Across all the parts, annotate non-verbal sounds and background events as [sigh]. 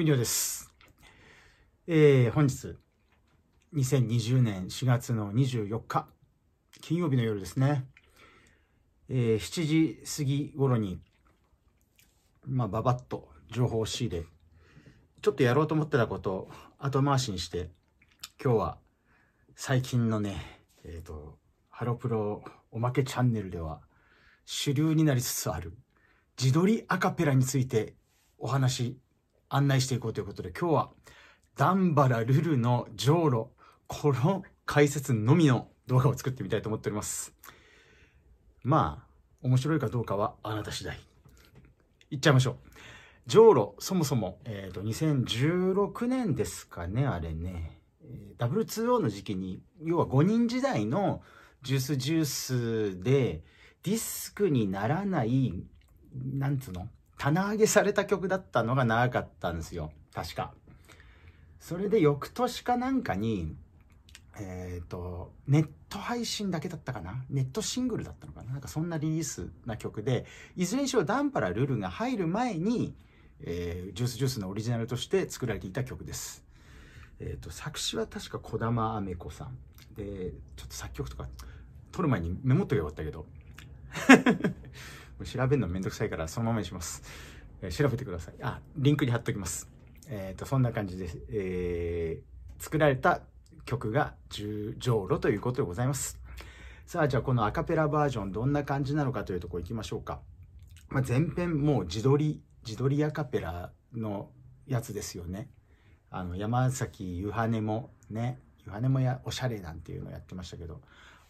国尾です。えー、本日、2020年4月の24日、金曜日の夜ですね。えー、7時過ぎ頃に、まあ、ばばっと情報を仕入れ、ちょっとやろうと思ってたことを後回しにして、今日は最近のね、えっ、ー、と、ハロプロおまけチャンネルでは主流になりつつある自撮りアカペラについてお話案内していこうということで、今日はダンバラルルのジョーロ、この解説のみの動画を作ってみたいと思っております。まあ、面白いかどうかはあなた次第。いっちゃいましょう。ジョーロ、そもそも、えっ、ー、と、2016年ですかね、あれね。W2O の時期に、要は5人時代のジュースジュースで、ディスクにならない、なんつうの棚上げされた曲だったのが長かったんですよ。確か。それで翌年かなんかに、えっ、ー、と、ネット配信だけだったかなネットシングルだったのかななんかそんなリリースな曲で、いずれにしろダンパラルルが入る前に、えー、ジュースジュースのオリジナルとして作られていた曲です。えっ、ー、と、作詞は確か児玉アメ子さん。で、ちょっと作曲とか、撮る前にメモっとけばよかったけど。調べるのめんどくさいからそのままにします。え調べてください。あ、リンクに貼っときます。えっ、ー、と、そんな感じです。えー、作られた曲が十条路ということでございます。さあ、じゃあこのアカペラバージョンどんな感じなのかというとこ行きましょうか。まあ、前編もう自撮り、自撮りアカペラのやつですよね。あの、山崎ゆはねもね、ゆはねもやおしゃれなんていうのやってましたけど、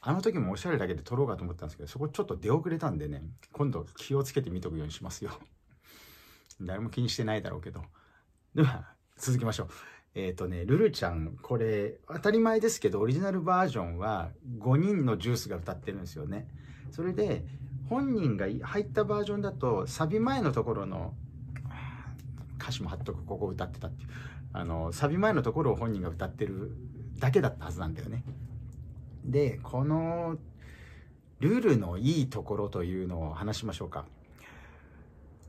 あの時もおしゃれだけで撮ろうかと思ったんですけど、そこちょっと出遅れたんでね、今度気をつけて見とくようにしますよ。[laughs] 誰も気にしてないだろうけど。では、続きましょう。えっ、ー、とね、ルルちゃん、これ、当たり前ですけど、オリジナルバージョンは5人のジュースが歌ってるんですよね。それで、本人が入ったバージョンだと、サビ前のところの、歌詞も貼っとく、ここ歌ってたっていう。あの、サビ前のところを本人が歌ってるだけだったはずなんだよね。で、このルールのいいところというのを話しましょうか。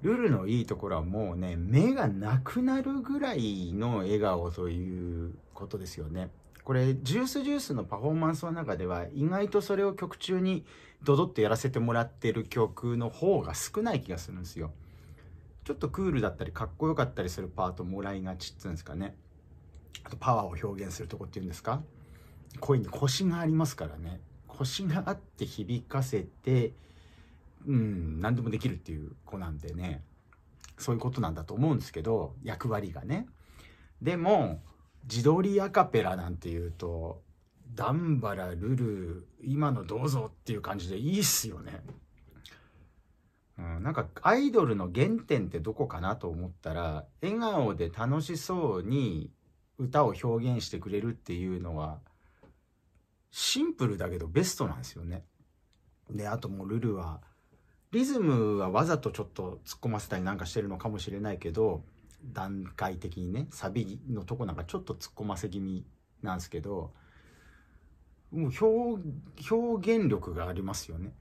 ルールのいいところはもうね、目がなくなるぐらいの笑顔ということですよね。これ、ジュースジュースのパフォーマンスの中では、意外とそれを曲中にドドッとやらせてもらってる曲の方が少ない気がするんですよ。ちょっとクールだったり、かっこよかったりするパートもらいがちっていうんですかね。あと、パワーを表現するとこっていうんですか。声に腰がありますからね腰があって響かせてうん何でもできるっていう子なんでねそういうことなんだと思うんですけど役割がねでも自撮りアカペラなんていうとダンバラルル今のどうぞっていう感じでいいっすよね、うん、なんかアイドルの原点ってどこかなと思ったら笑顔で楽しそうに歌を表現してくれるっていうのはシンプルだけどベストなんですよね。で、あともうルルは、リズムはわざとちょっと突っ込ませたりなんかしてるのかもしれないけど、段階的にね、サビのとこなんかちょっと突っ込ませ気味なんですけど、もう表、表現力がありますよね。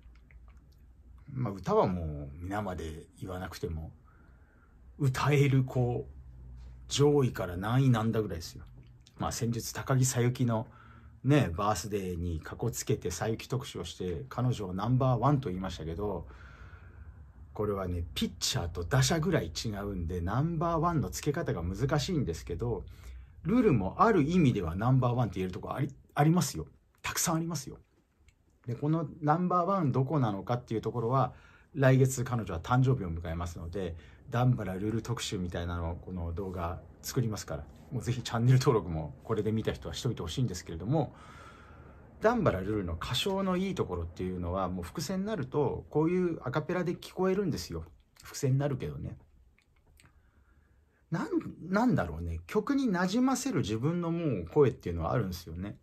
まあ歌はもう皆まで言わなくても、歌えるこう、上位から何位なんだぐらいですよ。まあ先日高木さゆきのね、バースデーにかこつけて佐伯特集をして彼女をナンバーワンと言いましたけどこれはねピッチャーと打者ぐらい違うんでナンバーワンの付け方が難しいんですけどルールもある意味ではナンバーワンって言えるとこありありますよたくさんありますよ。でこのナンバーワンどこなのかっていうところは来月彼女は誕生日を迎えますのでダンバラルール特集みたいなのをこの動画作りますからもうぜひチャンネル登録もこれで見た人はしといてほしいんですけれどもダンバラルールの歌唱のいいところっていうのはもう伏線になるとこういうアカペラで聞こえるんですよ伏線になるけどねなんなんだろうね曲になじませる自分のもう声っていうのはあるんですよね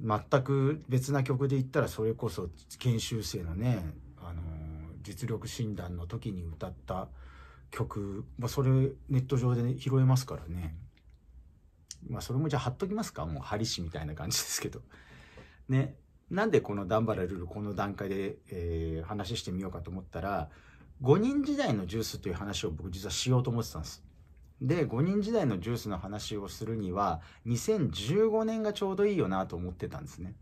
全く別な曲で言ったらそれこそ研修生のね、あのー、実力診断の時に歌った曲、まあ、それネット上で、ね、拾えますからね。まあ、それもじゃあ貼っときますかもう針師みたいな感じですけど。ね。なんでこのダンバラルールこの段階で、えー、話してみようかと思ったら、5人時代のジュースという話を僕実はしようと思ってたんです。で、5人時代のジュースの話をするには、2015年がちょうどいいよなと思ってたんですね。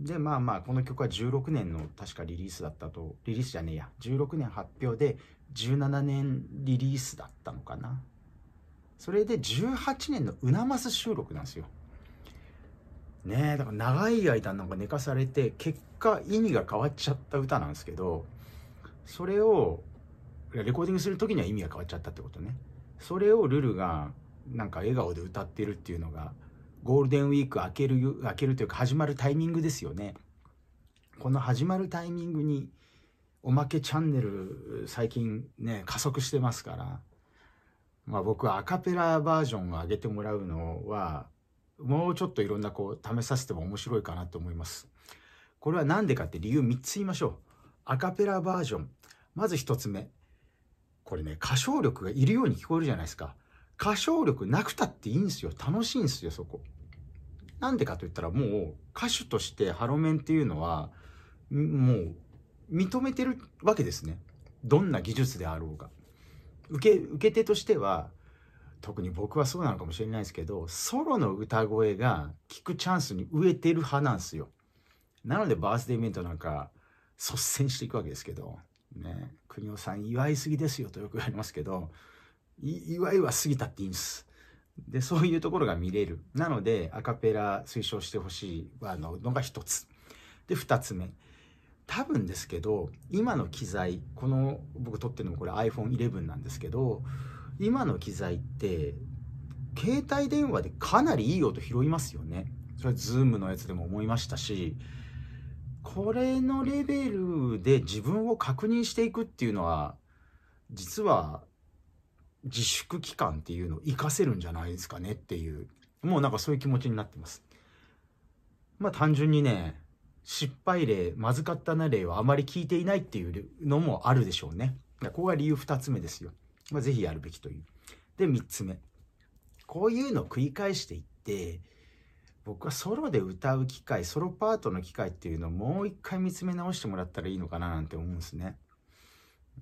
で、まあまあ、この曲は16年の確かリリースだったと、リリースじゃねえや、16年発表で17年リリースだったのかなそれで18年のうなます収録なんですよねえだから長い間なんか寝かされて結果意味が変わっちゃった歌なんですけどそれをレコーディングする時には意味が変わっちゃったってことねそれをルルがなんか笑顔で歌ってるっていうのがゴールデンウィーク明ける開けるというか始まるタイミングですよねこの始まるタイミングにおまけチャンネル最近ね、加速してますから、まあ僕はアカペラバージョンを上げてもらうのは、もうちょっといろんなこう試させても面白いかなと思います。これは何でかって理由3つ言いましょう。アカペラバージョン。まず1つ目。これね、歌唱力がいるように聞こえるじゃないですか。歌唱力なくたっていいんですよ。楽しいんですよ、そこ。なんでかと言ったらもう歌手としてハロメンっていうのは、もう認めてるわけですねどんな技術であろうが受け受け手としては特に僕はそうなのかもしれないですけどソロの歌声が聞くチャンスに飢えてる派なんですよなのでバースデーイベントなんか率先していくわけですけどね国尾さん祝いすぎですよとよく言われますけど祝いは過ぎたっていいんですでそういうところが見れるなのでアカペラ推奨してほしいののが一つで二つ目多分ですけど今の機材この僕撮ってるのもこれ iPhone11 なんですけど今の機材って携帯電話でかなりいい音拾いますよねそれズームのやつでも思いましたしこれのレベルで自分を確認していくっていうのは実は自粛期間っていうのを活かせるんじゃないですかねっていうもうなんかそういう気持ちになってますまあ単純にね失敗例、まずかったな例はあまり聞いていないっていうのもあるでしょうね。ここが理由2つ目ですよ。まあ、ぜひやるべきという。で、3つ目。こういうのを繰り返していって、僕はソロで歌う機会、ソロパートの機会っていうのをもう一回見つめ直してもらったらいいのかななんて思うんですね。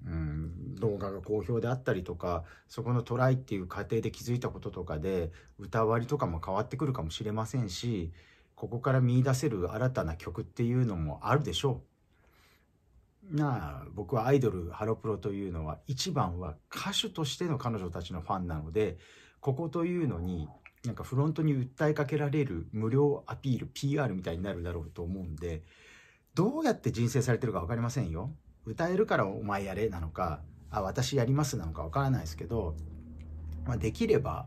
うん、動画が好評であったりとかそこのトライっていう過程で気づいたこととかで歌割りとかも変わってくるかもしれませんしここから見いだせる新たな曲っていうのもあるでしょう。なあ僕はアイドルハロプロというのは一番は歌手としての彼女たちのファンなのでここというのになんかフロントに訴えかけられる無料アピール PR みたいになるだろうと思うんでどうやって人生されてるか分かりませんよ。歌えるからお前やれなのかあ私やりますなのか分からないですけど、まあ、できれば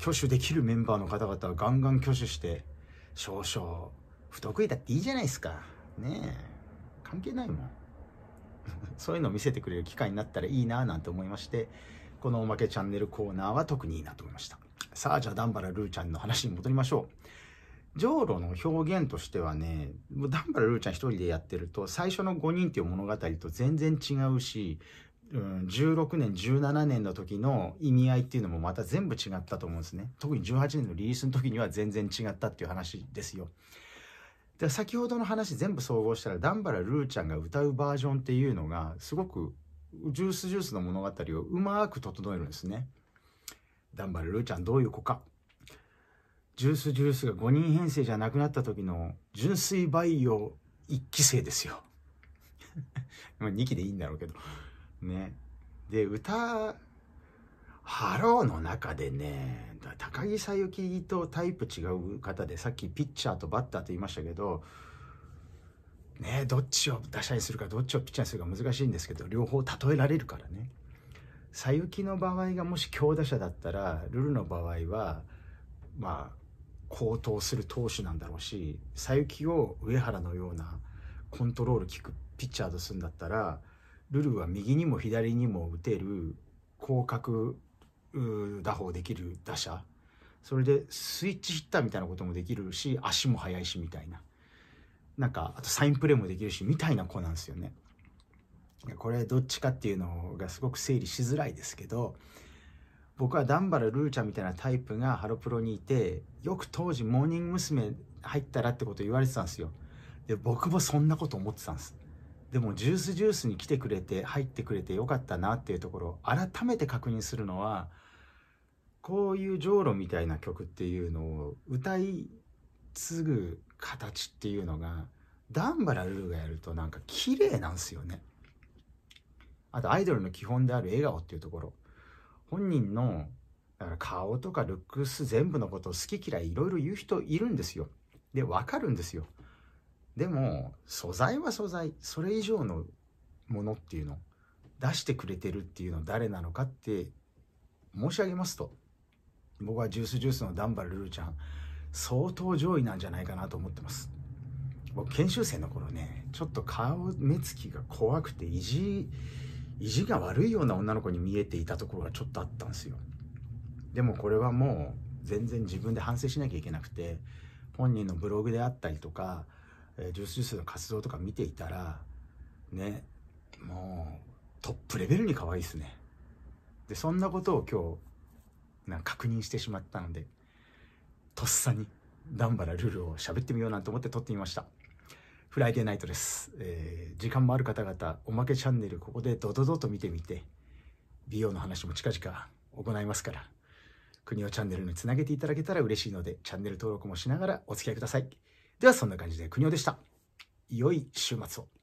挙手できるメンバーの方々はガンガン挙手して少々不得意だっていいじゃないですかねえ関係ないもん [laughs] そういうのを見せてくれる機会になったらいいななんて思いましてこのおまけチャンネルコーナーは特にいいなと思いましたさあじゃあ段原ルーちゃんの話に戻りましょう上路の表現としてはね段原ルーちゃん一人でやってると最初の5人っていう物語と全然違うしうん、16年17年の時の意味合いっていうのもまた全部違ったと思うんですね特に18年のリリースの時には全然違ったっていう話ですよで先ほどの話全部総合したらダンバラルーちゃんが歌うバージョンっていうのがすごくジュースジュースの物語をうまく整えるんですねダンバラルーちゃんどういう子かジュースジュースが5人編成じゃなくなった時の純粋培養1期生ですよ [laughs] ま2期でいいんだろうけどね。で、歌、ハローの中でね、高木さゆきとタイプ違う方で、さっきピッチャーとバッターと言いましたけど、ね、どっちを打者にするか、どっちをピッチャーにするか難しいんですけど、両方例えられるからね。さゆきの場合がもし強打者だったら、ルルの場合は、まあ、高騰する投手なんだろうし、さゆきを上原のようなコントロール効くピッチャーとするんだったら、ルルは右にも左にも打てる広角打法できる打者それでスイッチヒッターみたいなこともできるし足も速いしみたいななんかあとサインプレーもできるしみたいな子なんですよね。これどっちかっていうのがすごく整理しづらいですけど僕はダンバ原ルーちゃんみたいなタイプがハロプロにいてよく当時モーニング娘。入ったらってこと言われてたんですよ。で僕もそんなこと思ってたんです。でもジュースジュースに来てくれて入ってくれてよかったなっていうところを改めて確認するのはこういうじょうろみたいな曲っていうのを歌い継ぐ形っていうのがダンバラルーがやるとなんか綺麗なんすよね。あとアイドルの基本である笑顔っていうところ本人のだから顔とかルックス全部のことを好き嫌いいろいろ言う人いるんですよ。で分かるんですよ。でも素材は素材それ以上のものっていうの出してくれてるっていうの誰なのかって申し上げますと僕はジュースジュースのダンバルルーちゃん相当上位なんじゃないかなと思ってます僕研修生の頃ねちょっと顔目つきが怖くて意地意地が悪いような女の子に見えていたところがちょっとあったんですよでもこれはもう全然自分で反省しなきゃいけなくて本人のブログであったりとかえジュースジュースの活動とか見ていたらねもうトップレベルに可愛いですねでそんなことを今日な確認してしまったのでとっさにダンバラルールを喋ってみようなんて思って撮ってみましたフライデーナイトです、えー、時間もある方々おまけチャンネルここでドドドと見てみて美容の話も近々行いますから国をチャンネルにつなげていただけたら嬉しいのでチャンネル登録もしながらお付き合いくださいではそんな感じで、国尾でした。良い週末を。